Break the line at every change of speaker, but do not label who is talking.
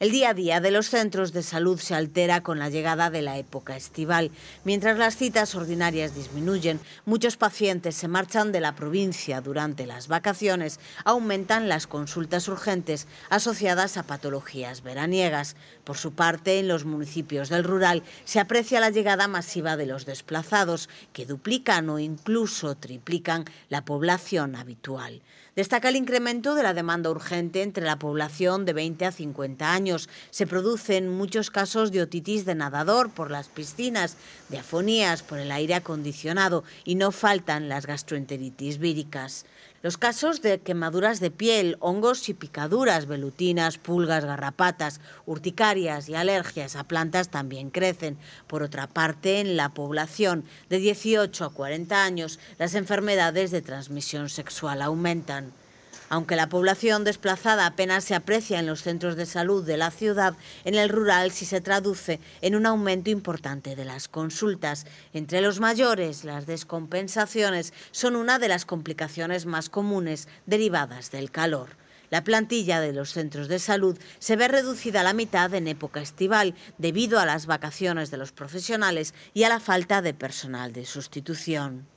El día a día de los centros de salud se altera con la llegada de la época estival. Mientras las citas ordinarias disminuyen, muchos pacientes se marchan de la provincia durante las vacaciones, aumentan las consultas urgentes asociadas a patologías veraniegas. Por su parte, en los municipios del rural se aprecia la llegada masiva de los desplazados, que duplican o incluso triplican la población habitual. Destaca el incremento de la demanda urgente entre la población de 20 a 50 años se producen muchos casos de otitis de nadador por las piscinas, de afonías por el aire acondicionado y no faltan las gastroenteritis víricas. Los casos de quemaduras de piel, hongos y picaduras, velutinas, pulgas, garrapatas, urticarias y alergias a plantas también crecen. Por otra parte, en la población de 18 a 40 años, las enfermedades de transmisión sexual aumentan. Aunque la población desplazada apenas se aprecia en los centros de salud de la ciudad, en el rural sí se traduce en un aumento importante de las consultas. Entre los mayores, las descompensaciones son una de las complicaciones más comunes derivadas del calor. La plantilla de los centros de salud se ve reducida a la mitad en época estival debido a las vacaciones de los profesionales y a la falta de personal de sustitución.